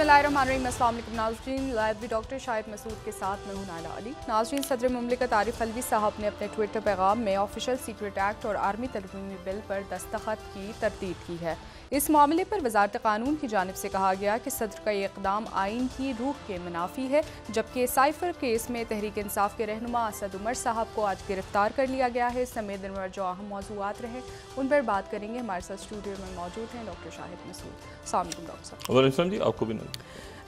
बसमिल नाजरीन library doctor Shahid Masood के साथ मैं हूं नायला अली नाजरीन सदर ममलिकत आरिफ अलवी साहब ने अपने ट्विटर पैगाम में ऑफिशियल सीक्रेट एक्ट और आर्मी तरमीमी बिल पर दस्तखत की तरदीद की है इस मामले पर वजारत कानून की जानब से कहा गया कि सदर का ये इकदाम आइन की रूख के मुनाफी है जबकि साइफर केस में तहरीक इंसाफ के रहनुमा असद उमर साहब को आज गिरफ्तार कर लिया गया है समय दिन जो अहम मौजूद रहे उन पर बात करेंगे हमारे साथ स्टूडियो में मौजूद हैं डॉक्टर शाहिद मसूद सामकुम डॉक्टर साहब जी आपको भी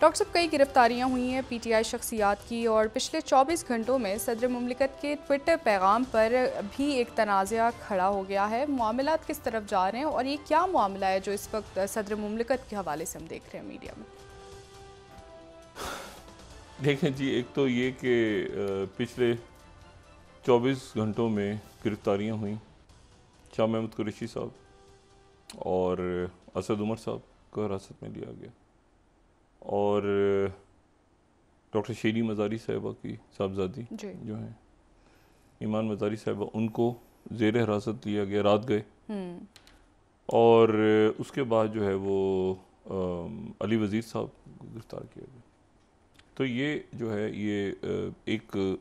डॉक्टर साहब कई गिरफ्तारियां हुई हैं पीटीआई शख्सियात की और पिछले 24 घंटों में सदर ममलिकत के ट्विटर पैगाम पर भी एक तनाज़ा खड़ा हो गया है मामला किस तरफ जा रहे हैं और ये क्या मामला है जो इस वक्त सदर ममलिकत के हवाले से हम देख रहे हैं मीडिया में देखें जी एक तो ये कि पिछले 24 घंटों में गिरफ्तारियाँ हुई शाह महमूद कुरेशी साहब और असद उमर साहब को हिरासत में लिया गया और डॉक्टर शेरी मज़ारी साहिबा की साहबजादी जो हैं ईमान मज़ारी साहिबा उनको जेर हिरासत लिया गया रात गए हम्म। और उसके बाद जो है वो आ, अली वज़ीर साहब को गिरफ़्तार किया गया तो ये जो है ये एक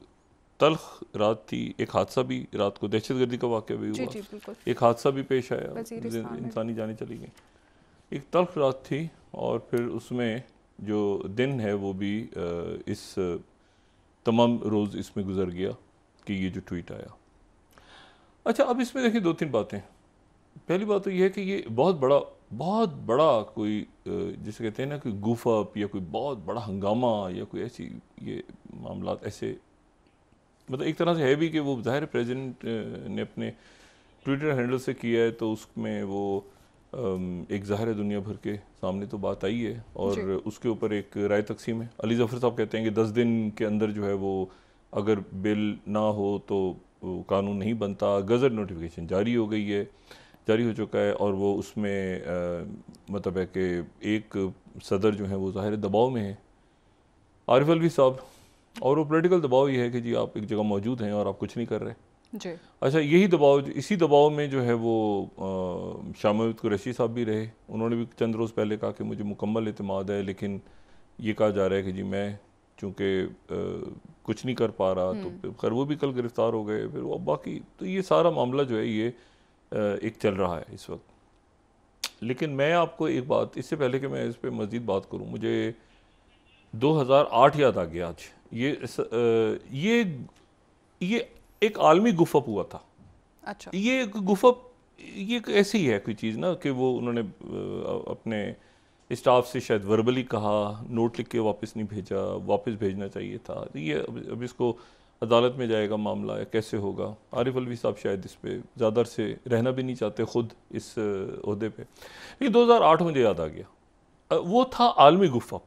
तलख रात थी एक हादसा भी रात को दहशत गर्दी का वाक़ भी हुआ जी, जी, एक हादसा भी पेश आया इंसानी जाने चली गई एक तलख रात थी और फिर उसमें जो दिन है वो भी इस तमाम रोज़ इसमें गुजर गया कि ये जो ट्वीट आया अच्छा अब इसमें देखिए दो तीन बातें पहली बात तो यह है कि ये बहुत बड़ा बहुत बड़ा कोई जिसे कहते हैं ना कोई गुफअप या कोई बहुत बड़ा हंगामा या कोई ऐसी ये मामला ऐसे मतलब एक तरह से है भी कि वो ज़ाहिर प्रेजिडेंट ने अपने ट्विटर हैंडल से किया है तो उसमें वो एक ज़ाहिर दुनिया भर के सामने तो बात आई है और उसके ऊपर एक राय तकसीम है अली ज़फ़र साहब कहते हैं कि दस दिन के अंदर जो है वो अगर बिल ना हो तो कानून नहीं बनता गज़र नोटिफिकेशन जारी हो गई है जारी हो चुका है और वो उसमें मतलब है कि एक सदर जो है वो ज़ाहिर दबाव में है आरिफ अलवी साहब और वो पोलिटिकल दबाव ये है कि जी आप एक जगह मौजूद हैं और आप कुछ नहीं कर रहे अच्छा यही दबाव इसी दबाव में जो है वो शामिल कुरैशी साहब भी रहे उन्होंने भी चंद रोज़ पहले कहा कि मुझे मुकम्मल अतमाद है लेकिन ये कहा जा रहा है कि जी मैं चूँकि कुछ नहीं कर पा रहा तो हम्म। खैर वो भी कल गिरफ्तार हो गए फिर वो बाकी तो ये सारा मामला जो है ये एक चल रहा है इस वक्त लेकिन मैं आपको एक बात इससे पहले कि मैं इस पर मज़ीद बात करूँ मुझे 2008 याद आ गया आज ये ये ये एक आलमी गुफअप हुआ था अच्छा ये गुफअप ये ऐसी ही है कोई चीज़ ना कि वो उन्होंने अपने स्टाफ से शायद वर्बली कहा नोट लिख के वापस नहीं भेजा वापस भेजना चाहिए था ये अब, अब इसको अदालत में जाएगा मामला या कैसे होगा आरिफ अलवी साहब शायद इस पर ज़्यादा से रहना भी नहीं चाहते ख़ुद इस अहदे पर लेकिन दो हज़ार आठ मुझे याद आ गया वो था आलमी गुफअप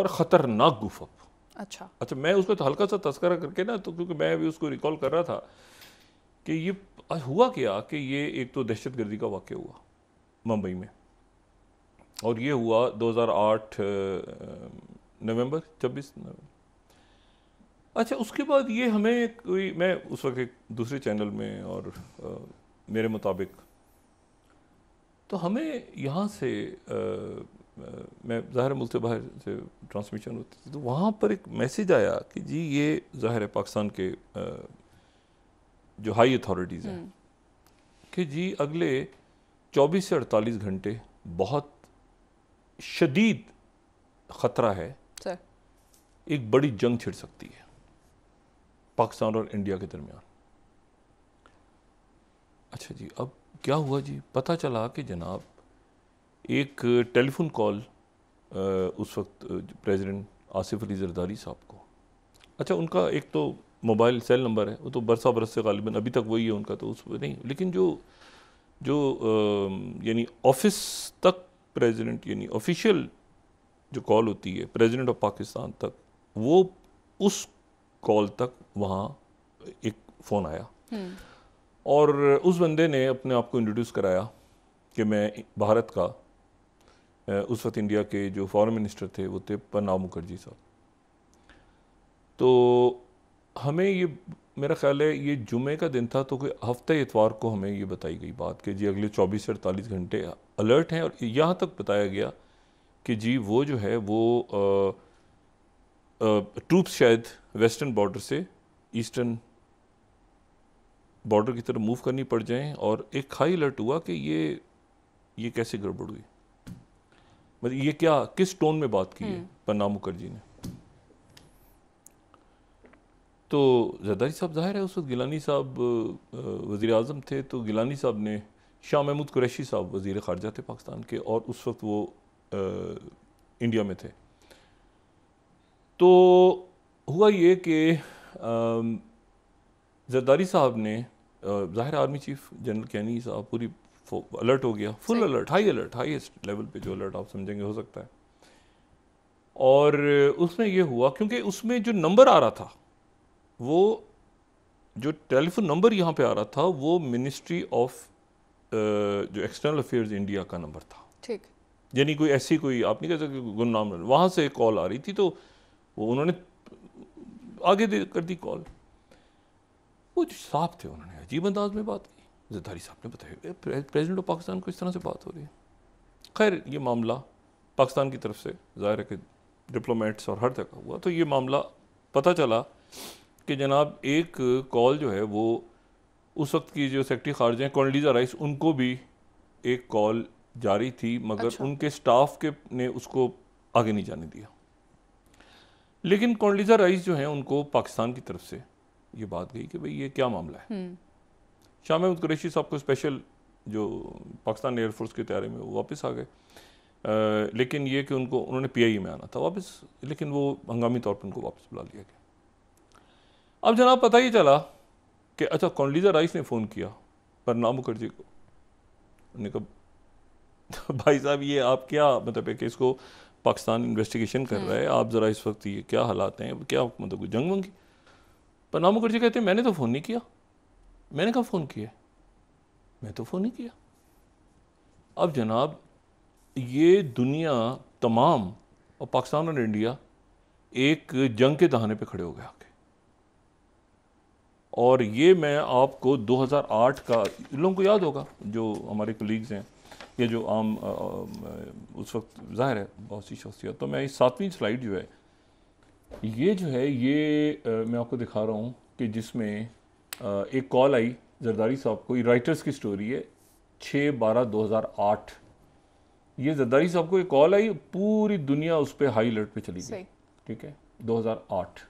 और ख़तरनाक गुफअप अच्छा अच्छा मैं पर तो हल्का सा तस्करा करके ना तो क्योंकि मैं भी उसको रिकॉल कर रहा था कि ये हुआ क्या कि ये एक तो दहशत गर्दी का वाक़ हुआ मुंबई में और ये हुआ 2008 नवंबर 26 नवंबर अच्छा उसके बाद ये हमें कोई मैं उस वक्त एक दूसरे चैनल में और आ, मेरे मुताबिक तो हमें यहाँ से आ, मैं ज़ाहिर मुल्क से बाहर से ट्रांसमिशन होती थी तो वहाँ पर एक मैसेज आया कि जी ये ज़ाहिर है पाकिस्तान के जो हाई अथॉरिटीज़ हैं हम्म। कि जी अगले 24 से 48 घंटे बहुत शदीद ख़तरा है एक बड़ी जंग छिड़ सकती है पाकिस्तान और इंडिया के दरमियान अच्छा जी अब क्या हुआ जी पता चला कि जनाब एक टेलीफोन कॉल उस वक्त प्रेसिडेंट आसिफ अली जरदारी साहब को अच्छा उनका एक तो मोबाइल सेल नंबर है वो तो बरसा बरस से गालिबा अभी तक वही है उनका तो उस नहीं लेकिन जो जो यानी ऑफिस तक प्रेसिडेंट यानी ऑफिशियल जो कॉल होती है प्रेसिडेंट ऑफ पाकिस्तान तक वो उस कॉल तक वहाँ एक फ़ोन आया हम्म। और उस बंदे ने अपने आप को इंट्रोड्यूस कराया कि मैं भारत का उस वक्त इंडिया के जो फॉरेन मिनिस्टर थे वो थे प्रणब मुखर्जी साहब तो हमें ये मेरा ख्याल है ये जुमे का दिन था तो कोई हफ्ते इतवार को हमें ये बताई गई बात कि जी अगले 24 से अड़तालीस घंटे अलर्ट हैं और यहाँ तक बताया गया कि जी वो जो है वो ट्रूप्स शायद वेस्टर्न बॉर्डर से ईस्टर्न बॉर्डर की तरफ मूव करनी पड़ जाएं और एक हाई अलर्ट हुआ कि ये ये कैसे गड़बड़ हुई मतलब ये क्या किस टोन में बात की है प्रणाम हम्म। मुखर्जी ने तो जरदारी साहब जाहिर है उस वक्त गिलानी साहब वज़ी अजम थे तो गिलानी साहब ने शाह महमूद कुरैशी साहब वज़ी ख़ारजा थे पाकिस्तान के और उस वक्त वो आ, इंडिया में थे तो हुआ ये कि जरदारी साहब ने ज़ाहिर आर्मी चीफ जनरल कैनी साहब पूरी अलर्ट हो गया full alert high alert highest level पे जो अलर्ट आप समझेंगे हो सकता है और उसमें यह हुआ क्योंकि उसमें जो नंबर आ रहा था वो जो टेलीफोन नंबर यहाँ पे आ रहा था वो मिनिस्ट्री ऑफ जो एक्सटर्नल अफेयर्स इंडिया का नंबर था ठीक यानी कोई ऐसी कोई आप नहीं कह सकते गुमनाम वहाँ से कॉल आ रही थी तो वो उन्होंने आगे दे कर दी कॉल वो जो साफ थे उन्होंने अजीब अंदाज में बात की जरदारी साहब ने बताया प्रेजिडेंट ऑफ पाकिस्तान को इस तरह से बात हो रही है खैर ये मामला पाकिस्तान की तरफ से ज़ाहिर है कि डिप्लोमेट्स और हर जगह हुआ तो ये मामला पता चला कि जनाब एक कॉल जो है वो उस वक्त की जो सेक्रेटरी खारजा हैं कॉन्डलीजा राइस उनको भी एक कॉल जारी थी मगर अच्छा। उनके स्टाफ के ने उसको आगे नहीं जाने दिया लेकिन कॉन्डलीजा राइस जो हैं उनको पाकिस्तान की तरफ से ये बात गई कि भाई ये क्या मामला है हम्म। शाह महमूद कुरेशी साहब को स्पेशल जो पाकिस्तान एयरफोर्स की तैयारी में वो वापस आ गए लेकिन ये कि उनको उन्होंने पीआई e में आना था वापस लेकिन वो हंगामी तौर पर उनको वापस बुला लिया गया अब जनाब पता ही चला कि अच्छा कौनलीजा राइस ने फ़ोन किया परनाम मुखर्जी को उन्होंने कहा भाई साहब ये आप क्या मतलब है कि इसको पाकिस्तान इन्वेस्टिगेशन कर रहा है हम्म। आप ज़रा इस वक्त ये क्या हालात हैं क्या मतलब जंग वंगी परनाम मुखर्जी कहते हैं मैंने तो फ़ोन नहीं किया मैंने कहा फ़ोन किया मैं तो फ़ोन ही किया अब जनाब ये दुनिया तमाम और पाकिस्तान और इंडिया एक जंग के दहाने पे खड़े हो गए आके और ये मैं आपको 2008 का इन लोगों को याद होगा जो हमारे कलीग्स हैं या जो आम आ, आ, उस वक्त जाहिर है बहुत सी शख्सियत तो मैं इस सातवीं स्लाइड जो है ये जो है ये आ, मैं आपको दिखा रहा हूँ कि जिसमें एक कॉल आई जरदारी साहब को ये राइटर्स की स्टोरी है छः बारह दो हज़ार आठ ये जरदारी साहब को एक कॉल आई पूरी दुनिया उस पर हाई अलर्ट पे चली गई ठीक है 2008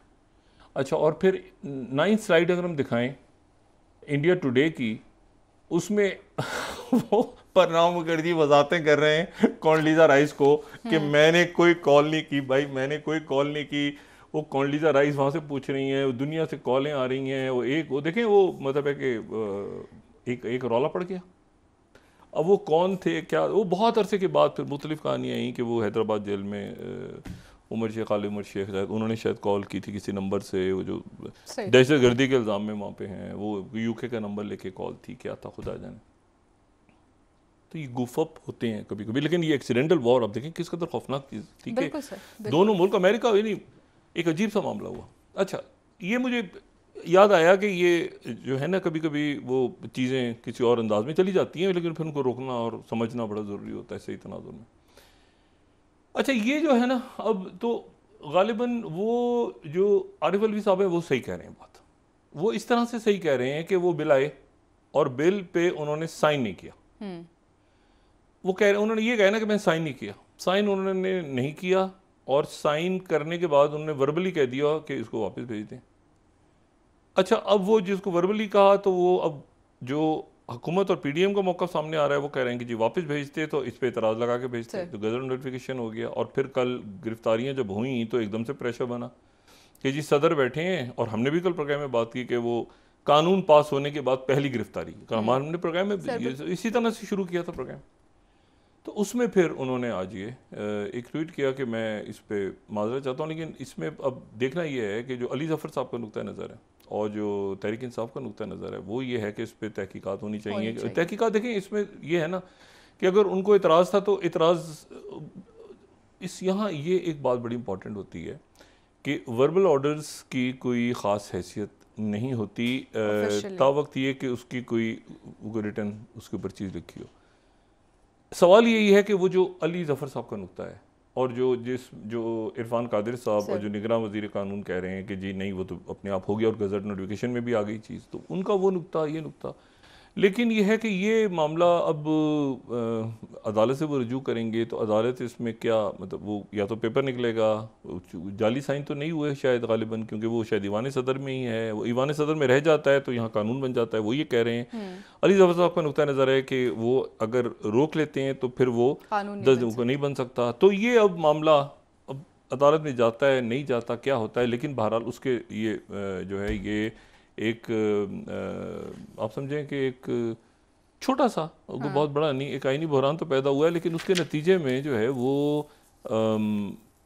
अच्छा और फिर नाइन्थ स्लाइड अगर हम दिखाएं इंडिया टुडे की उसमें वो परनाम मुखर्जी वजातें कर रहे हैं कौन लीजा राइस को कि हम्म। मैंने कोई कॉल नहीं की भाई मैंने कोई कॉल नहीं की वो कॉन्डलीजा राइस वहाँ से पूछ रही हैं दुनिया से कॉलें आ रही हैं वो एक वो देखें वो मतलब है कि एक एक रौला पड़ गया अब वो कौन थे क्या वो बहुत अरसे के बाद फिर मुख्तलिफ कहानियाँ आई कि वो हैदराबाद जेल में उमर शेख आल उमर शेख शायद उन्होंने शायद कॉल की थी किसी नंबर से वो जो दहशत गर्दी के इल्ज़ाम में वहाँ पे हैं वो यूके का नंबर लेके कॉल थी क्या था खुदा जाने तो ये गुफअप होते हैं कभी कभी लेकिन ये एक्सीडेंटल वॉर आप देखें किस कदर खौफनाक चीज़ थी दोनों मुल्क अमेरिका यानी एक अजीब सा मामला हुआ अच्छा ये मुझे याद आया कि ये जो है ना कभी कभी वो चीज़ें किसी और अंदाज में चली जाती हैं लेकिन फिर उनको रोकना और समझना बड़ा ज़रूरी होता है सही तनाजुर में अच्छा ये जो है ना अब तो गालिबा वो जो आरिफ अलवी साहब हैं वो सही कह रहे हैं बात वो इस तरह से सही कह रहे हैं कि वो बिल आए और बिल पे उन्होंने साइन नहीं किया हम्म। वो कह रहे उन्होंने ये कहना कि मैं साइन नहीं किया साइन उन्होंने नहीं किया और साइन करने के बाद उन्होंने वर्बली कह दिया कि इसको वापस भेज दें अच्छा अब वो जिसको वर्बली कहा तो वो अब जो हुकूमत और पीडीएम का मौका सामने आ रहा है वो कह रहे हैं कि जी वापस भेजते तो इस पर इतराज़ लगा के भेजते तो गजर नोटिफिकेशन हो गया और फिर कल गिरफ्तारियाँ जब हुई तो एकदम से प्रेशर बना कि जी सदर बैठे हैं और हमने भी कल प्रोग्राम में बात की कि वो कानून पास होने के बाद पहली गिरफ्तारी हमने प्रोग्राम में इसी तरह से शुरू किया था प्रोग्राम तो उसमें फिर उन्होंने आज ये एक ट्वीट किया कि मैं इस पर माजरा चाहता हूँ लेकिन इसमें अब देखना यह है कि जो अली जफ़र साहब का नुक़ नज़र है और जो तहरीक इंसाफ का नुक़ नज़र है वो ये है कि इस पर तहकीकत होनी चाहिए, चाहिए। देखें इसमें यह है ना कि अगर उनको इतराज़ था तो एतराज़ इस यहाँ ये एक बात बड़ी इंपॉर्टेंट होती है कि वर्बल ऑर्डर्स की कोई ख़ास हैसियत नहीं होती ता वक्त ये कि उसकी कोई रिटर्न उसके ऊपर चीज़ लिखी हो सवाल यही है कि वो जो अली जफ़र साहब का नुकता है और जो जिस जो इरफान कादिर साहब और जो निगरान वजीर कानून कह रहे हैं कि जी नहीं वो तो अपने आप हो गया और गजट नोटिफिकेशन में भी आ गई चीज़ तो उनका वो नुकता ये नुकता लेकिन यह है कि ये मामला अब अदालत से वो रजू करेंगे तो अदालत इसमें क्या मतलब वो या तो पेपर निकलेगा जाली साइन तो नहीं हुए शायद गालिबा क्योंकि वो शायद ईवान सदर में ही है वो ईवान सदर में रह जाता है तो यहाँ कानून बन जाता है वो ये कह रहे हैं हम्म। अली जफर साहब का नुकता नज़र है कि वो अगर रोक लेते हैं तो फिर वो दस दिन को नहीं बन सकता तो ये अब मामला अब अदालत में जाता है नहीं जाता क्या होता है लेकिन बहरहाल उसके ये जो है ये एक आप समझें कि एक छोटा सा तो हाँ। बहुत बड़ा नहीं एक आईनी बहरान तो पैदा हुआ है लेकिन उसके नतीजे में जो है वो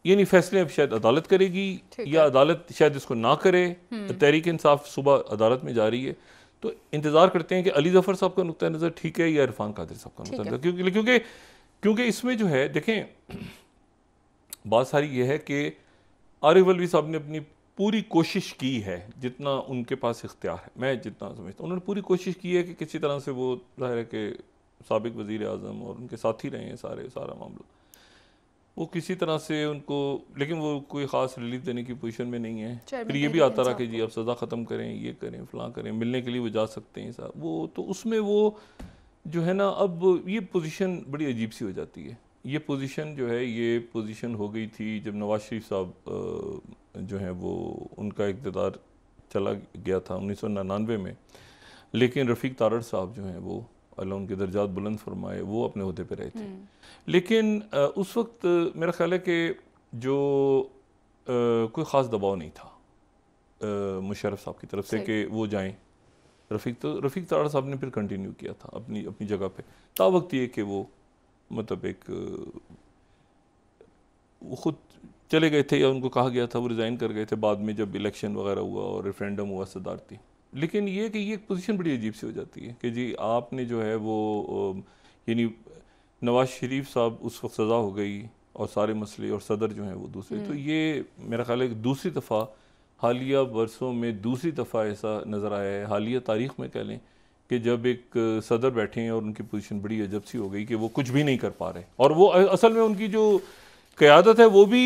यानी फैसले अब शायद अदालत करेगी या अदालत शायद इसको ना करे हम्म। तहरीक इंसाफ सुबह अदालत में जा रही है तो इंतज़ार करते हैं कि अली जफ़र साहब का नुकता नज़र ठीक है या इरफान कादिर साहब का नुकता नज़र क्योंकि क्योंकि क्योंकि इसमें जो है देखें बात सारी यह है कि आरिफ अलवी साहब ने अपनी पूरी कोशिश की है जितना उनके पास इख्तियार है मैं जितना समझता उन्होंने पूरी कोशिश की है कि किसी तरह से वो ज़ाहिर है कि सबक वज़ी अजम और उनके साथी रहे हैं सारे सारा मामला वो किसी तरह से उनको लेकिन वो कोई ख़ास रिलीफ देने की पोजीशन में नहीं है फिर ये भी आता रहा कि जी अब सज़ा ख़त्म करें ये करें फ़लाँ करें मिलने के लिए वो जा सकते हैं साहब वो तो उसमें वो जो है ना अब ये पोजीशन बड़ी अजीब सी हो जाती है ये पोजीशन जो है ये पोजीशन हो गई थी जब नवाज शरीफ साहब जो है वो उनका इकतदार चला गया था उन्नीस सौ निन्यानवे में लेकिन रफ़ीक तारड़ साहब जो हैं वो अल्लाह उनके दर्जात बुलंद फरमाए वो अपने अहदे पर रहे थे हम्म। लेकिन उस वक्त मेरा ख्याल है कि जो आ, कोई ख़ास दबाव नहीं था मुशरफ साहब की तरफ से कि वो जाएं रफ़ीक तो रफ़ीक तारड़ साहब ने फिर कंटिन्यू किया था अपनी अपनी जगह पे ता वक्त ये कि वो मतलब एक वो ख़ुद चले गए थे या उनको कहा गया था वो रिज़ाइन कर गए थे बाद में जब इलेक्शन वगैरह हुआ और रेफरेंडम हुआ सदारती लेकिन ये कि ये एक पोजीशन बड़ी अजीब सी हो जाती है कि जी आपने जो है वो यानी नवाज शरीफ साहब उस वक्त सज़ा हो गई और सारे मसले और सदर जो हैं वो दूसरे तो हम्म। ये मेरा ख्याल है दूसरी दफ़ा हालिया वर्षों में दूसरी दफ़ा ऐसा नज़र आया है हालिया तारीख में कह लें कि जब एक सदर बैठे हैं और उनकी पोजीशन बड़ी अजब सी हो गई कि वो कुछ भी नहीं कर पा रहे और वो असल में उनकी जो क़्यादत है वो भी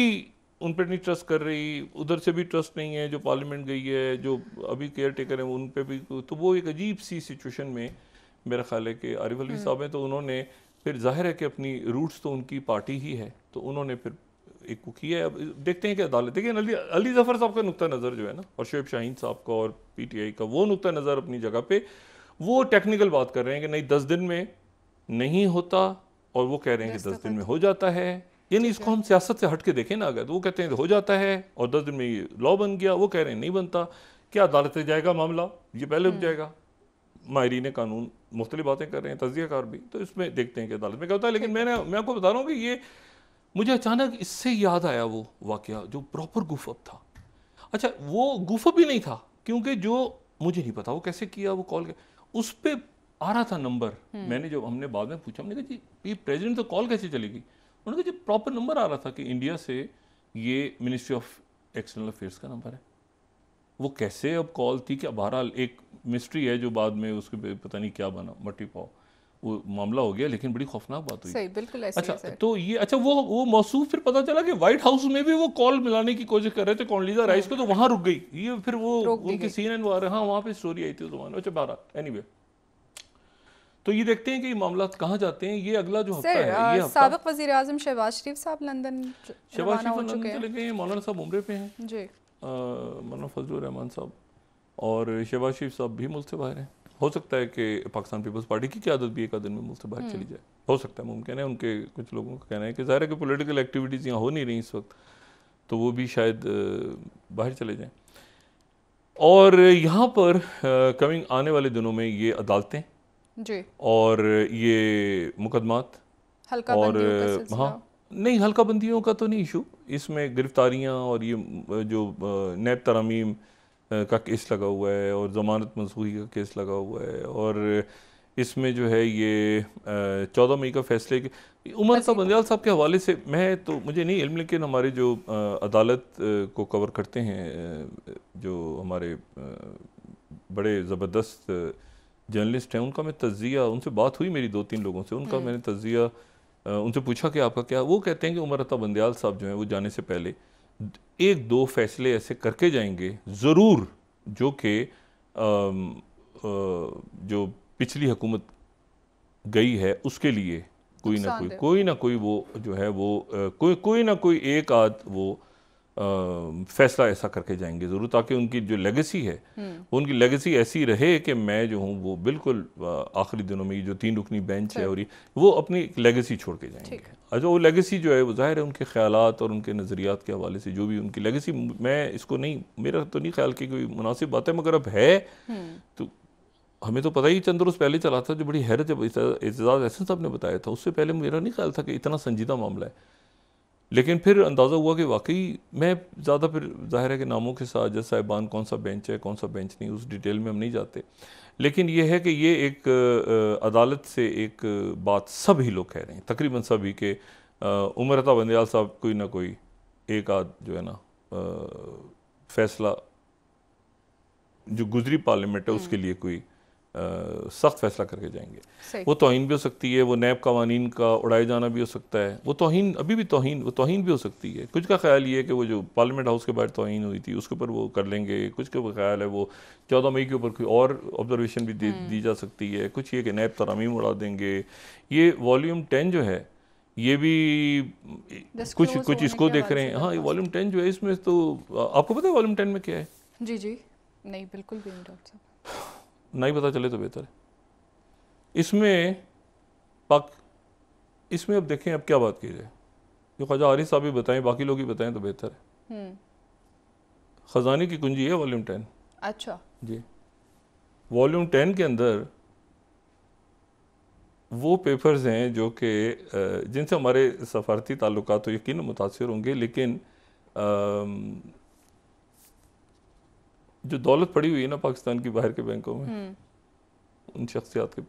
उन पर नहीं ट्रस्ट कर रही उधर से भी ट्रस्ट नहीं है जो पार्लियामेंट गई है जो अभी केयर टेकर हैं उन पर भी तो, तो वो एक अजीब सी सिचुएशन में मेरा ख्याल है कि आरिफ अली हम्म। साहब हैं तो उन्होंने फिर जाहिर है कि अपनी रूट्स तो उनकी पार्टी ही है तो उन्होंने फिर एक को किया है अब देखते हैं कि अदालत देखिए अली अली जफ़र साहब का नुकता नज़र जो है ना और शुएब शाहीन साहब का और पी टी आई का वो नुकता नज़र अपनी जगह पर वो टेक्निकल बात कर रहे हैं कि नहीं दस दिन में नहीं होता और वो कह रहे हैं कि दस दिन में हो जाता है यानी इसको हम सियासत से हट के देखें ना अगर वो कहते हैं हो जाता है और दस दिन में ये लॉ बन गया वो कह रहे हैं नहीं बनता क्या अदालत से जाएगा मामला ये पहले उठ हम्म। जाएगा माहरीन कानून मुख्तलि बातें कर रहे हैं तजियाकार भी तो इसमें देखते हैं कि अदालत में क्या होता है लेकिन मैंने मैं आपको बता रहा हूँ कि ये मुझे अचानक इससे याद आया वो वाक़ जो प्रॉपर गुफअप था अच्छा वो गुफअप भी नहीं था क्योंकि जो मुझे नहीं पता वो कैसे किया वो कॉल किया उस पर आ रहा था नंबर हम्म। मैंने जब हमने बाद में पूछा मैंने कहा जी ये प्रेजिडेंट तो कॉल कैसे चलेगी उन्होंने कहा जब प्रॉपर नंबर आ रहा था कि इंडिया से ये मिनिस्ट्री ऑफ एक्सटर्नल अफेयर्स का नंबर है वो कैसे अब कॉल थी कि बहरहाल एक मिस्ट्री है जो बाद में उसके पता नहीं क्या बना मट्टी पाओ वो मामला हो गया लेकिन बड़ी खौफनाक बात हुई सही बिल्कुल ऐसे अच्छा तो ये अच्छा वो वो मौसू फिर पता चला कि व्हाइट हाउस में भी वो कॉल मिलाने की कोशिश कर रहे थे लीजा राइस को तो वहाँ रुक गई ये फिर वो उनके सीन एंड हाँ, वहाँ पे स्टोरी आई थी उस जमाने अच्छा बहरहाल एनी anyway, तो ये देखते हैं कि ये मामला कहाँ जाते हैं ये अगला जो हफ्ता है ये सबक वजीर अजम शहबाज शरीफ साहब लंदन शहबाज शरीफ लंदन हैं मौलाना साहब उम्र पे हैं जी मौलाना फजल रहमान साहब और शहबाज शरीफ साहब भी मुल्क से बाहर हैं हो सकता है कि पाकिस्तान पीपल्स पार्टी की क्या आदत भी एक दिन में मुल्क से बाहर हम्म। चली जाए हो सकता है मुमकिन है उनके कुछ लोगों का कहना है कि ज़ाहिर है कि पोलिटिकल एक्टिविटीज़ यहाँ हो नहीं रही इस वक्त तो वो भी शायद बाहर चले जाएँ और यहाँ पर कमिंग आने वाले दिनों में ये अदालतें जी और ये मुकदमात हल्का और हाँ नहीं हल्का बंदियों का तो नहीं इशू इसमें गिरफ्तारियाँ और ये जो नैब तरामीम का केस लगा हुआ है और ज़मानत मनसूखी का केस लगा हुआ है और इसमें जो है ये चौदह मई का फैसले के उमर साहब बंदयाल साहब के हवाले से मैं तो मुझे नहीं इल्म लेकिन हमारे जो अदालत को कवर करते हैं जो हमारे बड़े ज़बरदस्त जर्नलिस्ट हैं उनका मैं तजिया उनसे बात हुई मेरी दो तीन लोगों से उनका हम्म। मैंने तजिया उनसे पूछा कि आपका क्या वो कहते हैं कि उमर अता बंदयाल साहब जो हैं वो जाने से पहले एक दो फैसले ऐसे करके जाएंगे ज़रूर जो कि जो पिछली हुकूमत गई है उसके लिए कोई ना कोई कोई ना कोई वो जो है वो कोई कोई ना कोई एक आध वो फैसला ऐसा करके जाएंगे ज़रूर ताकि उनकी जो लेगेसी है उनकी लेगेसी ऐसी रहे कि मैं जो हूँ वो बिल्कुल आखिरी दिनों में ये जो तीन रुकनी बेंच है और ये वो अपनी लेगेसी छोड़ के जाएंगे अच्छा वो लेगेसी जो है वो ज़ाहिर है उनके ख्याल और उनके नज़रियात के हवाले से जो भी उनकी लेगेसी मैं इसको नहीं मेरा तो नहीं ख्याल कि कोई मुनासिब बात है मगर अब है तो हमें तो पता ही चंद रोज़ पहले चला था जो बड़ी हैरत जब एजाज़ एहसन साहब ने बताया था उससे पहले मेरा नहीं ख्याल था कि इतना संजीदा मामला है लेकिन फिर अंदाज़ा हुआ कि वाकई मैं ज़्यादा फिर जाहिर है कि नामों के साथ जैसे साहिबान कौन सा बेंच है कौन सा बेंच नहीं उस डिटेल में हम नहीं जाते लेकिन यह है कि ये एक अदालत से एक बात सब ही लोग कह रहे हैं तकरीबन सभी के उमरता बंदयाल साहब कोई ना कोई एक आध जो है ना फैसला जो गुजरी पार्लियामेंट है हम्म। उसके लिए कोई सख्त फैसला करके जाएंगे वो तोहन भी हो सकती है वो नैब कवानीन का उड़ाए जाना भी हो सकता है वो तोहन अभी भी तोहन वो तोहन भी हो सकती है कुछ का ख्याल ये है कि वो जो पार्लियामेंट हाउस के बाहर तोहन हुई थी उसके ऊपर वो कर लेंगे कुछ का ख्याल है वो चौदह मई के ऊपर कोई और ऑब्जर्वेशन भी हम्म। दी जा सकती है कुछ ये कि नैब तरामीम उड़ा देंगे ये वॉल्यूम टेन जो है ये भी कुछ कुछ इसको देख रहे हैं हाँ ये वॉल्यूम टेन जो है इसमें तो आपको पता है वॉल्यूम टेन में क्या है जी जी नहीं बिल्कुल भी नहीं डॉक्टर साहब नहीं पता चले तो बेहतर है इसमें पक इसमें अब देखें अब क्या बात की जाए जो ख्वाजा आरिफ साहब भी बताएं बाकी लोग ही बताएं तो बेहतर है हम्म। ख़जाने की कुंजी है वॉल्यूम टेन अच्छा जी वॉल्यूम टेन के अंदर वो पेपर्स हैं जो कि जिनसे हमारे सफारती ताल्लुक तो यकीन मुतासर होंगे लेकिन आ, जो दौलत पड़ी हुई है ना पाकिस्तान की बाहर के बैंकों में हम्म। उन शख्सियात के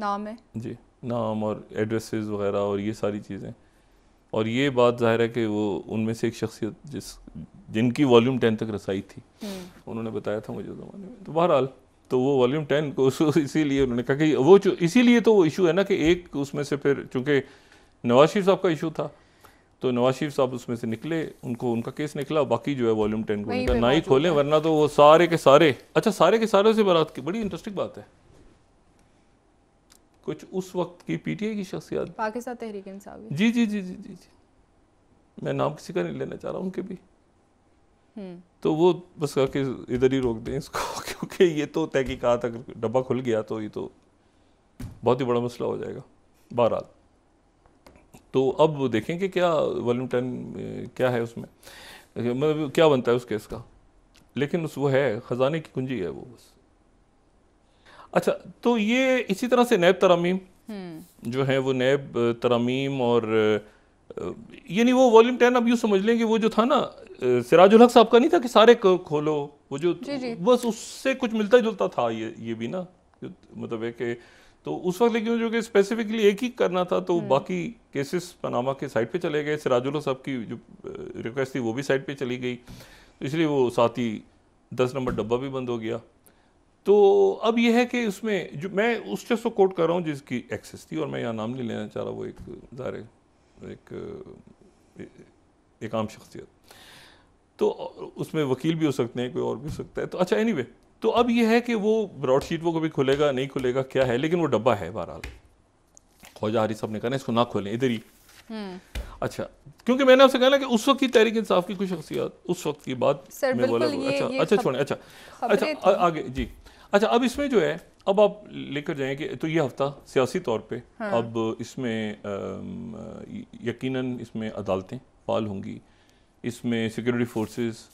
नाम है जी नाम और एड्रेसेस वगैरह और ये सारी चीज़ें और ये बात जाहिर है कि वो उनमें से एक शख्सियत जिस जिनकी वॉल्यूम टेन तक रसाई थी हम्म। उन्होंने बताया था मुझे ज़माने में तो बहरहाल तो वो वॉल्यूम टेन को इसीलिए उन्होंने कहा कि वो इसीलिए तो वो इशू है ना कि एक उसमें से फिर चूँकि नवाज शरीफ साहब का इशू था तो नवाज शरीफ साहब उसमें से निकले उनको उनका केस निकला बाकी जो है वॉल्यूम टेन को उनका ना ही खोलें वरना तो वो सारे के सारे अच्छा सारे के सारे से बरात की बड़ी इंटरेस्टिंग बात है कुछ उस वक्त की पीटीआई की शख्सियात पाकिस्तान तहरीक जी जी जी जी जी जी मैं नाम किसी का नहीं लेना चाह रहा उनके भी हम्म। तो वो बस करके इधर ही रोक दें इसको क्योंकि ये तो तहकीकत अगर डब्बा खुल गया तो ये तो बहुत ही बड़ा मसला हो जाएगा बहरहाल तो अब देखें कि क्या वॉल्यूम टेन क्या है उसमें मतलब क्या बनता है उस केस का लेकिन उस वो है ख़जाने की कुंजी है वो बस अच्छा तो ये इसी तरह से नैब तरामीम हम्म। जो है वो नैब तरामीम और यानी वो वॉल्यूम टेन अब यूँ समझ लें कि वो जो था ना सिराजुल हक साहब का नहीं था कि सारे खोलो वो जो जी जी। बस उससे कुछ मिलता जुलता था ये ये भी ना मतलब है कि तो उस वक्त लेकिन जो कि स्पेसिफिकली एक ही करना था तो हम्म। बाकी केसेस पनामा के साइड पे चले गए सिराजुल साहब की जो रिक्वेस्ट थी वो भी साइड पे चली गई तो इसलिए वो साथ ही दस नंबर डब्बा भी बंद हो गया तो अब यह है कि उसमें जो मैं उस चीज़ को कोट कर रहा हूँ जिसकी एक्सेस थी और मैं यहाँ नाम नहीं लेना चाह रहा वो एक ज़ाहिर एक एक आम शख्सियत तो उसमें वकील भी हो सकते हैं कोई और भी हो सकता है तो अच्छा एनी anyway, तो अब यह है कि वो ब्रॉडशीट वो कभी खुलेगा नहीं खुलेगा क्या है लेकिन वो डब्बा है बहरहाल ख्वाजा हरी साहब ने कहा इसको ना खोलें इधर ही हम्म। अच्छा क्योंकि मैंने आपसे कहा ना कि उस वक्त की तहरीक इंसाफ की कोई शख्सियात उस वक्त की बात में बोला अच्छा अच्छा छोड़ें अच्छा अच्छा आगे जी अच्छा अब इसमें जो है अब आप लेकर जाएं कि तो ये हफ्ता सियासी तौर पे हाँ। अब इसमें यकीनन इसमें अदालतें पाल होंगी इसमें सिक्योरिटी फोर्सेस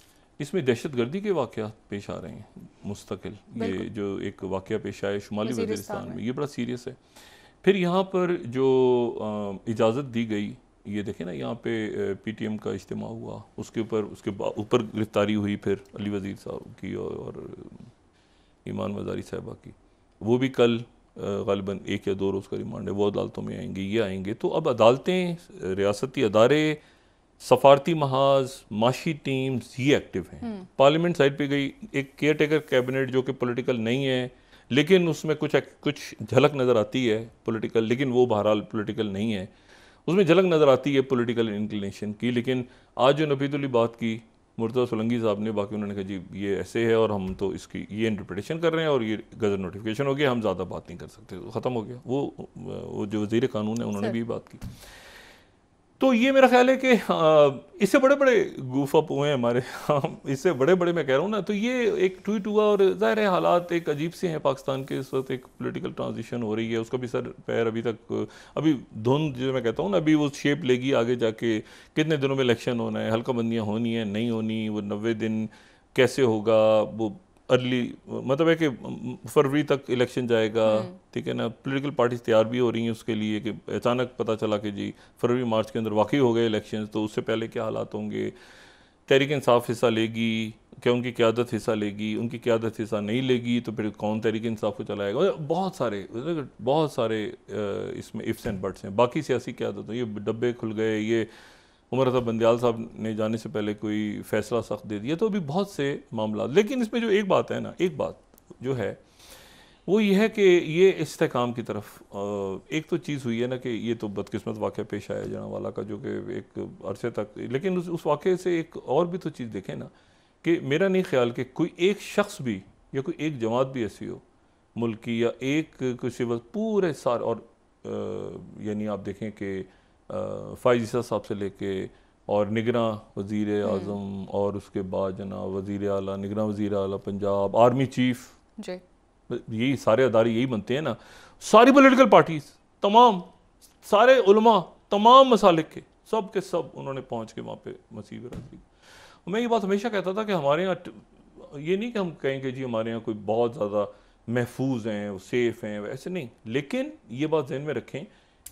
इसमें दहशत गर्दी के वाक़ पेश आ रहे हैं मुस्तकिल ये जो एक वाक़ पेश आया शुमाली वजीरस्तान में ये बड़ा सीरियस है फिर यहाँ पर जो इजाज़त दी गई ये देखें ना यहाँ पे पीटीएम का इज्तम हुआ उसके ऊपर उसके ऊपर गिरफ्तारी हुई फिर अली वजीर साहब की और ईमान मजारी साहबा की वो भी कल गालिबा एक या दो रोज़ का रिमांड है वो अदालतों में आएंगे ये आएंगे तो अब अदालतें रियासती अदारे सफारती महाज माशी टीम्स ही एक्टिव हैं हम्म। पार्लियामेंट साइड पे गई एक केयर टेकर कैबिनेट जो कि पॉलिटिकल नहीं है लेकिन उसमें कुछ कुछ झलक नज़र आती है पॉलिटिकल लेकिन वो बहरहाल पॉलिटिकल नहीं है उसमें झलक नज़र आती है पॉलिटिकल इंक्लिनेशन की लेकिन आज जो नफीदुली बात की मुर्तजा सोलंगी साहब ने बाकी उन्होंने कहा जी ये ऐसे है और हम तो इसकी ये इंटरप्रटेशन कर रहे हैं और ये गज़र नोटिफिकेशन हो गया हम ज़्यादा बात नहीं कर सकते तो ख़त्म हो गया वो, वो जो वजीर कानून है उन्होंने भी बात की तो ये मेरा ख्याल है कि इससे बड़े बड़े गुफ हुए हैं हमारे इससे बड़े बड़े मैं कह रहा हूँ ना तो ये एक ट्वीट हुआ और ज़ाहिर है हालात एक अजीब से हैं पाकिस्तान के इस वक्त एक पॉलिटिकल ट्रांजिशन हो रही है उसका भी सर पैर अभी तक अभी धुंध जो मैं कहता हूँ ना अभी वो शेप लेगी आगे जाके कितने दिनों में इलेक्शन होना है हल्का बंदियाँ होनी है नहीं होनी वो नबे दिन कैसे होगा वो अर्ली मतलब है कि mm, फरवरी तक इलेक्शन जाएगा हम्म। ठीक है ना पॉलिटिकल पार्टीज तैयार भी हो रही हैं उसके लिए कि अचानक पता चला कि जी फरवरी मार्च के अंदर वाकई हो गए इलेक्शन तो उससे पहले क्या हालात होंगे तहरीक इंसाफ हिस्सा लेगी क्या उनकी क्यादत हिस्सा लेगी उनकी क्यादत हिस्सा नहीं लेगी तो फिर कौन तहरीक इंसाफ को चलाएगा बहुत सारे बहुत सारे इसमें इफ्स एंड बट्स हैं बाकी सियासी क्यादत ये डब्बे खुल गए ये उमर रजा बंदयाल साहब ने जाने से पहले कोई फैसला सख्त दे दिया तो अभी बहुत से मामला लेकिन इसमें जो एक बात है ना एक बात जो है वो ये है कि ये इसकाम की तरफ एक तो चीज़ हुई है ना कि ये तो बदकिस्मत वाक़ पेश आया जाना वाला का जो कि एक अरसे तक लेकिन उस उस वाक़े से एक और भी तो चीज़ देखें ना कि मेरा नहीं ख्याल कि कोई एक शख्स भी या कोई एक जमात भी ऐसी हो मुल्क की या एक कोई पूरे सार और यानी आप देखें कि फाइजा साहब से लेके और निगरान वज़ी अजम हम्म। और उसके बाद जना वज़ी अला निगरान वज़ी अली पंजाब आर्मी चीफ जी यही सारे अदारे यही बनते हैं ना सारी पोलिटिकल पार्टीज़ तमाम सारे उलमा तमाम मसालिक के सब के सब उन्होंने पहुँच के वहाँ पर मसीब रखी मैं ये बात हमेशा कहता था कि हमारे यहाँ ये नहीं कि हम कहें कि जी हमारे यहाँ कोई बहुत ज़्यादा महफूज हैं सेफ़ हैं ऐसे नहीं लेकिन ये बात जहन में रखें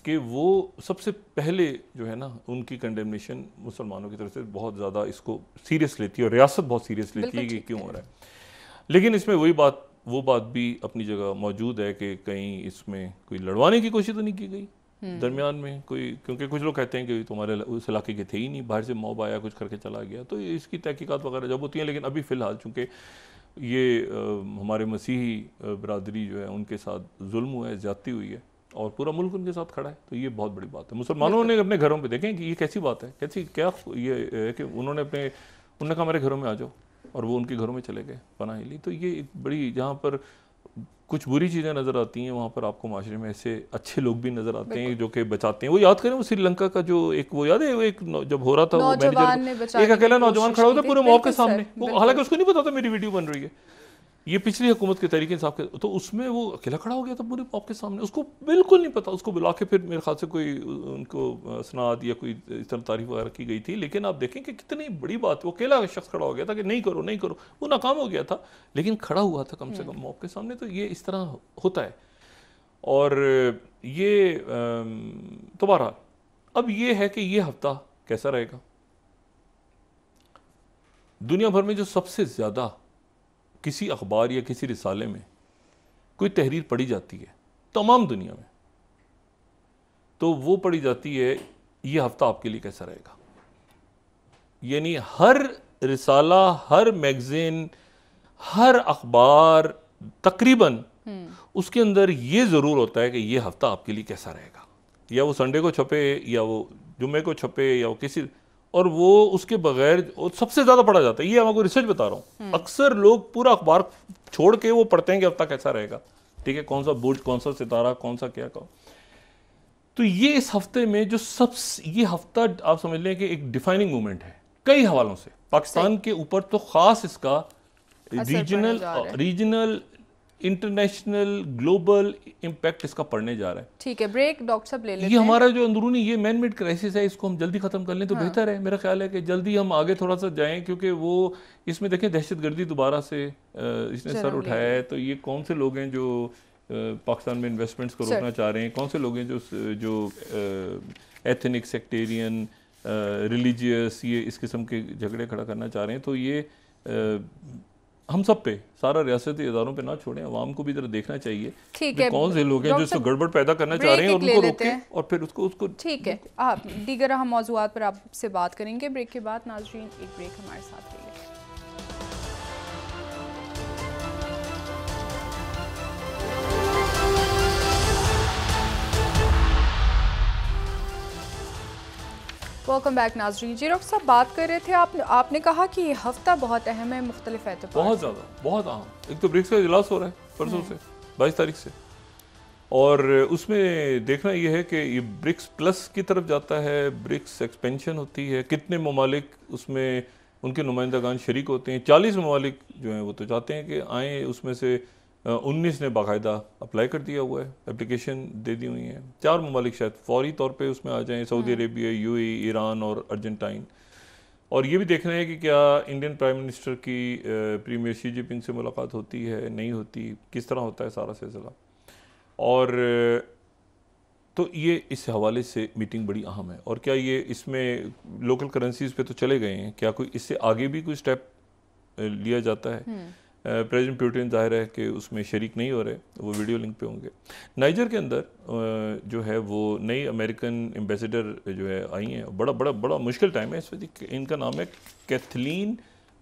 कि वो सबसे पहले जो है ना उनकी कंडेमनेशन मुसलमानों की तरफ से बहुत ज़्यादा इसको सीरियस लेती है और रियासत बहुत सीरियस लेती है कि क्यों हो रहा है लेकिन इसमें वही बात वो बात भी अपनी जगह मौजूद है कि कहीं इसमें कोई लड़वाने की कोशिश तो नहीं की गई हम्म। दरमियान में कोई क्योंकि कुछ लोग कहते हैं कि तुम्हारे उस इलाके के थे ही नहीं बाहर से मॉब आया कुछ करके चला गया तो इसकी तहकीकत वगैरह जब होती हैं लेकिन अभी फ़िलहाल चूँकि ये आ, हमारे मसीही बरदरी जो है उनके साथ जुल्म हुआ है ज़्यादती हुई है और पूरा मुल्क उनके साथ खड़ा है तो ये बहुत बड़ी बात है मुसलमानों ने अपने घरों पे देखें कि ये कैसी बात है कैसी क्या ये कि उन्होंने अपने उन्होंने कहा मेरे घरों में आ जाओ और वो उनके घरों में चले गए पनाह ली तो ये एक बड़ी जहाँ पर कुछ बुरी चीज़ें नज़र आती हैं वहाँ पर आपको माशरे में ऐसे अच्छे लोग भी नजर आते हैं जो कि बचाते हैं वो याद करें वो श्रीलंका का जो एक वो याद है वो एक जब हो रहा था वो मैनेजर एक अकेला नौजवान खड़ा होता पूरे मॉब के सामने वो हालांकि उसको नहीं पता था मेरी वीडियो बन रही है ये पिछली हुकूमत के तरीके साहब के तो उसमें वो अकेला खड़ा हो गया था पूरे पॉप के सामने उसको बिल्कुल नहीं पता उसको बुला के फिर मेरे ख्याल से कोई उनको स्नाद या कोई इस तरह तारीफ वगैरह की गई थी लेकिन आप देखें कि कितनी बड़ी बात वो अकेला शख्स खड़ा हो गया था कि नहीं करो नहीं करो वो नाकाम हो गया था लेकिन खड़ा हुआ था कम से हम्म। कम मॉप के सामने तो ये इस तरह होता है और ये दोबारा तो अब ये है कि ये हफ्ता कैसा रहेगा दुनिया भर में जो सबसे ज़्यादा किसी अखबार या किसी रिसाले में कोई तहरीर पढ़ी जाती है तमाम दुनिया में तो वो पढ़ी जाती है ये हफ्ता आपके लिए कैसा रहेगा यानी हर रिसाला हर मैगज़ीन हर अखबार तकरीबन हम्म। उसके अंदर ये ज़रूर होता है कि ये हफ्ता आपके लिए कैसा रहेगा या वो संडे को छपे या वो जुमे को छपे या वो किसी और वो उसके बगैर सबसे ज़्यादा पढ़ा जाता है ये हमको रिसर्च बता रहा हूँ हम्म। अक्सर लोग पूरा अखबार छोड़ के वो पढ़ते हैं कि अब तक कैसा रहेगा ठीक है कौन सा बुर्ज कौन सा सितारा कौन सा क्या कौन तो ये इस हफ्ते में जो सब ये हफ्ता आप समझ लें कि एक डिफाइनिंग मोमेंट है कई हवालों से पाकिस्तान के ऊपर तो खास इसका regional regional international global impact इसका पड़ने जा रहा है ठीक है ब्रेक डॉक्टर साहब ले लेते ये हमारा जो अंदरूनी ये मैन मेड क्राइसिस है इसको हम जल्दी ख़त्म कर लें तो हाँ। बेहतर है मेरा ख्याल है कि जल्दी हम आगे थोड़ा सा जाएं क्योंकि वो इसमें देखें दहशतगर्दी दोबारा से इसने सर उठाया है तो ये कौन से लोग हैं जो पाकिस्तान में इन्वेस्टमेंट्स को रोकना चाह रहे हैं कौन से लोग हैं जो जो एथनिक सेक्टेरियन रिलीजियस ये इस किस्म के झगड़े खड़ा करना चाह रहे हैं तो ये हम सब पे सारा रियासती इधारों पे ना छोड़ें आवाम को भी जरा देखना चाहिए ठीक है कौन से लोग हैं इसको गड़बड़ पैदा करना चाह रहे हैं और उनको रोकें और फिर उसको उसको ठीक है आप दीगर हम मौजूद पर आपसे बात करेंगे ब्रेक के बाद नाजरीन एक ब्रेक हमारे साथ वेलकम बैक नाजरीन जी डॉक्टर साहब बात कर रहे थे आप, आपने कहा कि ये हफ्ता बहुत अहम है मुख्तलिफ एतबार बहुत ज़्यादा बहुत अहम एक तो ब्रिक्स का इजलास हो रहा है परसों हम्म। से बाईस तारीख से और उसमें देखना यह है कि ये ब्रिक्स प्लस की तरफ जाता है ब्रिक्स एक्सपेंशन होती है कितने ममालिक उसमें उनके नुमाइंदागान शरीक होते हैं चालीस ममालिक जो हैं वो तो चाहते हैं कि आएँ उसमें से उन्नीस ने बाकायदा अप्लाई कर दिया हुआ है एप्लीकेशन दे दी हुई हैं चार ममालिक शायद फौरी तौर पर उसमें आ जाए सऊदी अरेबिया यू ईरान और अर्जेंटाइन और ये भी देख रहे हैं कि क्या इंडियन प्राइम मिनिस्टर की प्रीमियर शी जिनपिंग से मुलाकात होती है नहीं होती किस तरह होता है सारा सिलसिला और तो ये इस हवाले से मीटिंग बड़ी अहम है और क्या ये इसमें लोकल करेंसीज पे तो चले गए हैं क्या कोई इससे आगे भी कोई स्टेप लिया जाता है हम्म। प्रेजिडेंट प्यूटिन जाहिर है कि उसमें शरीक नहीं हो रहे तो वो वीडियो लिंक पे होंगे नाइजर के अंदर जो है वो नई अमेरिकन एम्बेसडर जो है आई हैं बड़ा बड़ा बड़ा मुश्किल टाइम है इस वजह इनका नाम है कैथलीन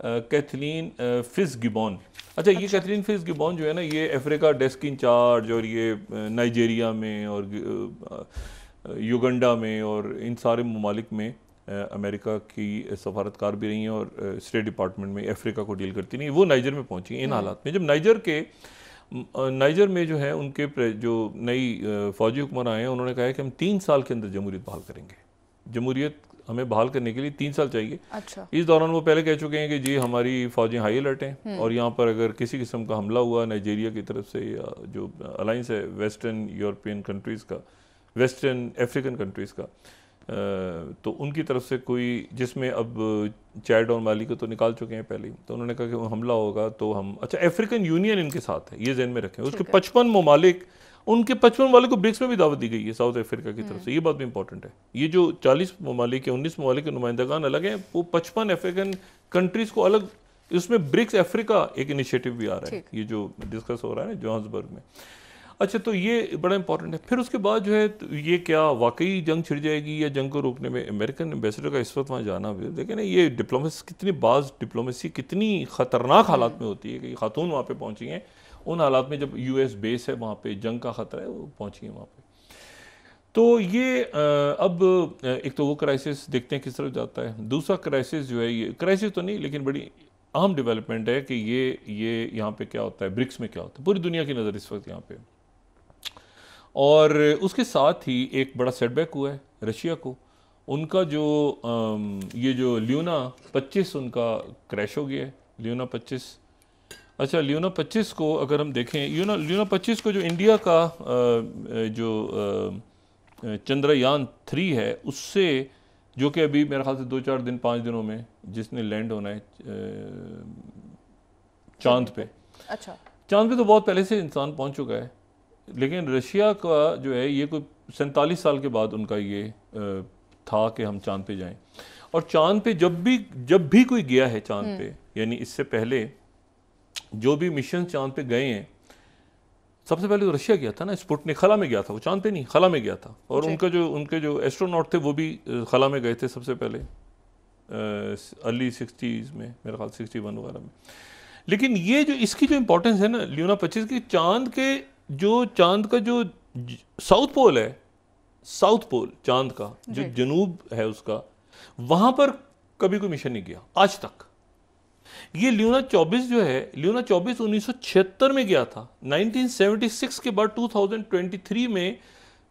कैथलीन फिस गिबॉन अच्छा ये अच्छा। कैथलिन फिस गिबॉन जो है ना ये अफ्रीका डेस्क इंचार्ज और ये नाइजेरिया में और युगंडा में और इन सारे ममालिक में अमेरिका की सफारतकार भी रही हैं और स्टेट डिपार्टमेंट में अफ्रीका को डील करती नहीं वो नाइजर में पहुंची इन हम्म। हालात में जब नाइजर के नाइजर में जो है उनके जो नई फौजी हुक्मर आए हैं उन्होंने कहा है कि हम तीन साल के अंदर जमहूरियत बहाल करेंगे जमहूरियत हमें बहाल करने के लिए तीन साल चाहिए अच्छा इस दौरान वो पहले कह चुके हैं कि जी हमारी फौजें हाई अलर्ट हैं हम्म। और यहाँ पर अगर किसी किस्म का हमला हुआ नाइजीरिया की तरफ से या जो अलाइंस है वेस्टर्न यूरोपियन कंट्रीज़ का वेस्टर्न अफ्रीकन कंट्रीज़ का तो उनकी तरफ से कोई जिसमें अब चैड और माली को तो निकाल चुके हैं पहले ही तो उन्होंने कहा कि वो हमला होगा तो हम अच्छा अफ्रीकन यूनियन इनके साथ है ये जहन में रखें उसके पचपन ममालिक उनके पचपन वाले को ब्रिक्स में भी दावत दी गई है साउथ अफ्रीका की तरफ हम्म। से ये बात भी इंपॉर्टेंट है ये जो चालीस ममालिक उन्नीस ममालिक नुमाइंदगान अलग हैं वो पचपन अफ्रीकन कंट्रीज को अलग इसमें ब्रिक्स अफ्रीका एक इनिशिएटिव भी आ रहा है ये जो डिस्कस हो रहा है ना जोहान्सबर्ग में अच्छा तो ये बड़ा इंपॉर्टेंट है फिर उसके बाद जो है तो ये क्या वाकई जंग छिड़ जाएगी या जंग को रोकने में अमेरिकन एम्बेसडर का इस वक्त वहाँ जाना भी देखें ना ये डिप्लोमेसी कितनी बाज डिप्लोमेसी कितनी ख़तरनाक हम्म। हालात में होती है कि खातून वहाँ पर पहुँची हैं उन हालात में जब यू एस बेस है वहाँ पर जंग का ख़तरा है वो पहुँची हैं वहाँ पर तो ये अब एक तो वो क्राइसिस देखते हैं किस तरफ जाता है दूसरा क्राइसिस जो है ये क्राइसिस तो नहीं लेकिन बड़ी आम डेवलपमेंट है कि ये ये यहाँ पे क्या होता है ब्रिक्स में क्या होता है पूरी दुनिया की नज़र इस वक्त यहाँ पे और उसके साथ ही एक बड़ा सेटबैक हुआ है रशिया को उनका जो ये जो ल्यूना 25 उनका क्रैश हो गया है ल्यूना 25 अच्छा ल्यूना 25 को अगर हम देखें ल्यूना ल्यूना 25 को जो इंडिया का जो चंद्रयान थ्री है उससे जो कि अभी मेरे ख्याल से दो चार दिन पाँच दिनों में जिसने लैंड होना है चांद पे अच्छा चांद पे तो बहुत पहले से इंसान पहुंच चुका है लेकिन रशिया का जो है ये कोई सैंतालीस साल के बाद उनका ये था कि हम चांद पे जाएं और चांद पे जब भी जब भी कोई गया है चांद हम्म। पे यानी इससे पहले जो भी मिशन चांद पे गए हैं सबसे पहले तो रशिया गया था ना स्पुट ने खला में गया था वो चांद पे नहीं खला में गया था और उनका जो उनके जो एस्ट्रोनॉट थे वो भी खला में गए थे सबसे पहले अर्ली सिक्सटीज़ में मेरे ख्याल सिक्सटी वन वगैरह में लेकिन ये जो इसकी जो इम्पोर्टेंस है ना ल्यूना पच्चीस की चांद के जो चांद का जो साउथ पोल है साउथ पोल चांद का जो जनूब है उसका वहां पर कभी कोई मिशन नहीं गया आज तक ये ल्यूना 24 जो है ल्यूना 24 1976 में गया था 1976 के बाद 2023 में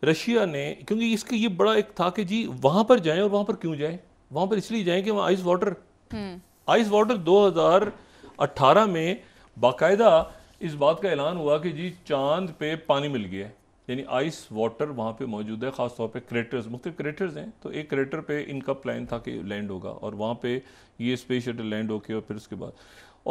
रशिया ने क्योंकि इसके ये बड़ा एक था कि जी वहां पर जाएं और वहां पर क्यों जाएं वहां पर इसलिए जाएं कि वहां आइस वाटर आइस वाटर 2018 में बाकायदा इस बात का ऐलान हुआ कि जी चांद पे पानी मिल गया है यानी आइस वाटर वहाँ पे मौजूद है खासतौर पे क्रेटर्स मुख्तु क्रेटर्स हैं तो एक क्रेटर पे इनका प्लान था कि लैंड होगा और वहाँ पे ये स्पेस शटल लैंड होके और फिर उसके बाद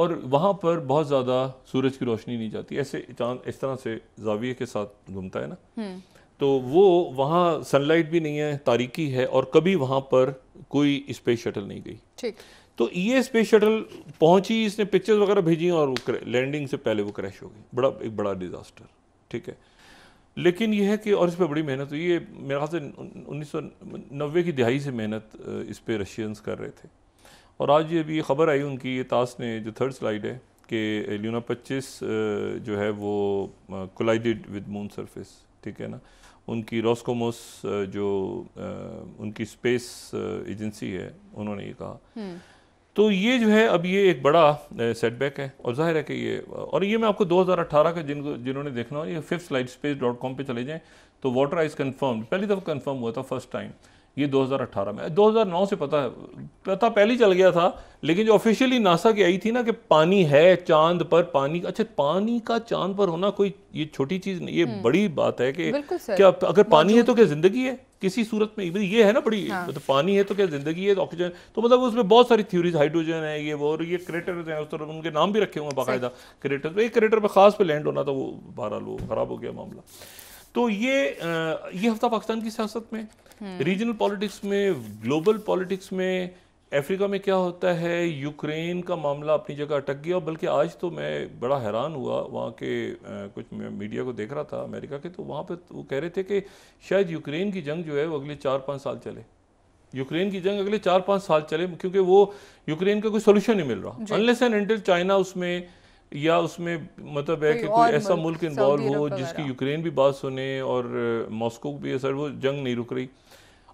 और वहाँ पर बहुत ज़्यादा सूरज की रोशनी नहीं जाती ऐसे चांद इस तरह से जाविये के साथ घूमता है ना हम्म। तो वो वहाँ सनलाइट भी नहीं है तारीकी है और कभी वहाँ पर कोई स्पेस शटल नहीं गई ठीक तो ये स्पेस शटल पहुंची इसने पिक्चर्स वगैरह भेजी और लैंडिंग से पहले वो क्रैश हो गई बड़ा एक बड़ा डिज़ास्टर ठीक है लेकिन यह है कि और इस पर बड़ी मेहनत हुई ये मेरे ख्याल से उन्नीस नब्बे की दिहाई से मेहनत इस पर रशियंस कर रहे थे और आज ये ये खबर आई उनकी ये ताश ने जो थर्ड स्लाइड है कि ल्यूना पच्चीस जो है वो कोलाइडेड विद मून सरफेस ठीक है ना उनकी रोस्कोमोस जो उनकी स्पेस एजेंसी है उन्होंने ये कहा हम्म। तो ये जो है अब ये एक बड़ा सेटबैक है और जाहिर है कि ये और ये मैं आपको 2018 का जिनको जिन्होंने देखना हो ये fifth slide space dot com पर चले जाएँ तो वाटर आइज कन्फर्म पहली दफ़ा कन्फर्म हुआ था फर्स्ट टाइम ये 2018 में 2009 से पता है पता पहले ही चल गया था लेकिन जो ऑफिशियली नासा की आई थी ना कि पानी है चांद पर पानी अच्छा पानी का चांद पर होना कोई ये छोटी चीज़ नहीं ये हम्म। बड़ी बात है कि क्या अगर पानी है तो क्या ज़िंदगी है किसी सूरत में मतलब ये है ना बड़ी हाँ। तो पानी है तो क्या ज़िंदगी है तो ऑक्सीजन तो मतलब उसमें बहुत सारी थ्योरीज हाइड्रोजन है ये वो और ये क्रेटर हैं उस तरफ उनके नाम भी रखे हुए हैं बाकायदा क्रेटर तो एक क्रेटर पर खास पे लैंड होना था वो बहरहाल वो ख़राब हो गया मामला तो ये ये हफ्ता पाकिस्तान की सियासत में रीजनल हम्म। पॉलिटिक्स में ग्लोबल पॉलिटिक्स में अफ्रीका में क्या होता है यूक्रेन का मामला अपनी जगह अटक गया बल्कि आज तो मैं बड़ा हैरान हुआ वहाँ के कुछ मीडिया को देख रहा था अमेरिका के तो वहाँ पर तो वो कह रहे थे कि शायद यूक्रेन की जंग जो है वो अगले चार पाँच साल चले यूक्रेन की जंग अगले चार पाँच साल चले क्योंकि वो यूक्रेन का कोई सोल्यूशन नहीं मिल रहा अनलेस एंड एंटिल चाइना उसमें या उसमें मतलब है कि कोई ऐसा मुल्क इन्वॉल्व हो जिसकी यूक्रेन भी बात सुने और मॉस्को भी असर वो जंग नहीं रुक रही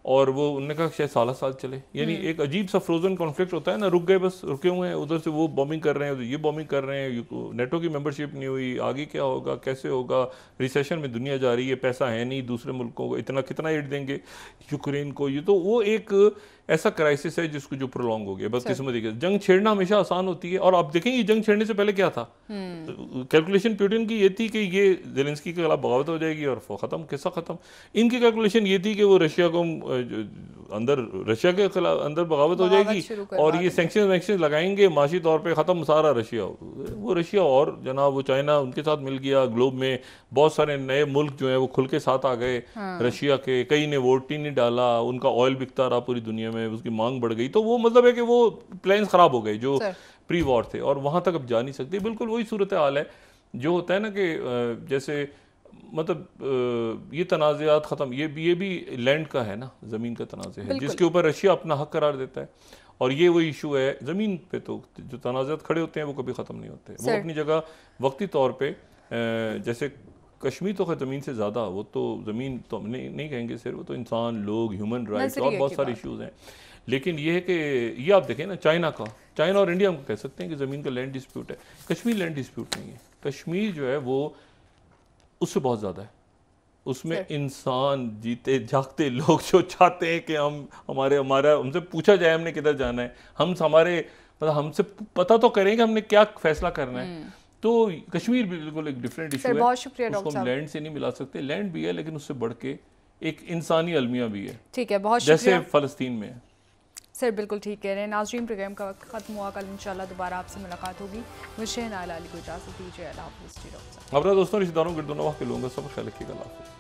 और वो उनने कहा शायद साल साल चले यानी हम्म। एक अजीब सा फ्रोजन कॉन्फ्लिक्ट होता है ना रुक गए बस रुके हुए हैं उधर से वो बॉम्बिंग कर रहे हैं ये बॉम्बिंग कर रहे हैं नेटो की मेंबरशिप नहीं हुई आगे क्या होगा कैसे होगा रिसेशन में दुनिया जा रही है पैसा है नहीं दूसरे मुल्कों को इतना कितना एड देंगे यूक्रेन को ये तो वो एक ऐसा क्राइसिस है जिसको जो प्रोलॉन्ग हो गया बस किस्मत जंग छेड़ना हमेशा आसान होती है और आप देखें ये जंग छेड़ने से पहले क्या था कैलकुलेशन हम्म। प्यूटिन तो की ये थी कि ये जेलेंसकी के खिलाफ बगावत हो जाएगी और ख़त्म किस्सा ख़त्म इनकी कैलकुलेशन ये थी कि वो रशिया को अंदर रशिया के खिलाफ अंदर बगावत हो जाएगी और ये सेंक्शन वैक्शन लगाएंगे माशी तौर पर ख़त्म सारा रशिया वो रशिया और जना वो चाइना उनके साथ मिल गया ग्लोब में बहुत सारे नए मुल्क जो है वो खुल के साथ आ गए रशिया हाँ। के कई ने वोट ही नहीं डाला उनका ऑयल बिकता रहा पूरी दुनिया में में उसकी मांग बढ़ गई तो वो मतलब है कि वो प्लान्स ख़राब हो गए जो प्री वॉर थे और वहाँ तक अब जा नहीं सकते बिल्कुल वही सूरत हाल है जो होता है ना कि जैसे मतलब ये तनाज़ात ख़त्म ये ये भी लैंड का है ना ज़मीन का तनाज़ है जिसके ऊपर रशिया अपना हक करार देता है और ये वो इशू है ज़मीन पे तो जो तनाज़ात खड़े होते हैं वो कभी ख़त्म नहीं होते वो अपनी जगह वक्ती तौर पे जैसे कश्मीर तो खैर ज़मीन से ज़्यादा वो तो ज़मीन तो नहीं, नहीं कहेंगे सिर्फ वो तो इंसान लोग ह्यूमन राइट्स और बहुत सारे इश्यूज़ हैं लेकिन ये है कि ये आप देखें ना चाइना का चाइना और इंडिया हम कह सकते हैं कि ज़मीन का लैंड डिस्प्यूट है कश्मीर लैंड डिस्प्यूट नहीं है कश्मीर जो है वो उससे बहुत ज़्यादा है उसमें इंसान जीते जागते लोग जो चाहते हैं कि हम हमारे हमारा हमसे पूछा जाए हमने किधर जाना है हम हमारे मतलब हमसे पता तो करेंगे हमने क्या फैसला करना है हम्म। तो कश्मीर भी बिल्कुल एक डिफरेंट इशू है बहुत शुक्रिया डॉक्टर साहब लैंड से नहीं मिला सकते लैंड भी है लेकिन उससे बढ़ के एक इंसानी अलमिया भी है ठीक है बहुत जैसे फलस्तीन में सर बिल्कुल ठीक कह रहे हैं नाजरीन प्रोग्राम का वक्त ख़त्म हुआ कल इंशाल्लाह दोबारा आपसे मुलाकात होगी मुझे नाला अली को इजाज़त दीजिए अल्लाह हाफिज़ जी डॉक्टर दोस्तों रिश्तेदारों के गिरदोनवा के लोगों का सब ख्याल रखिएगा अल्लाह हाफिज़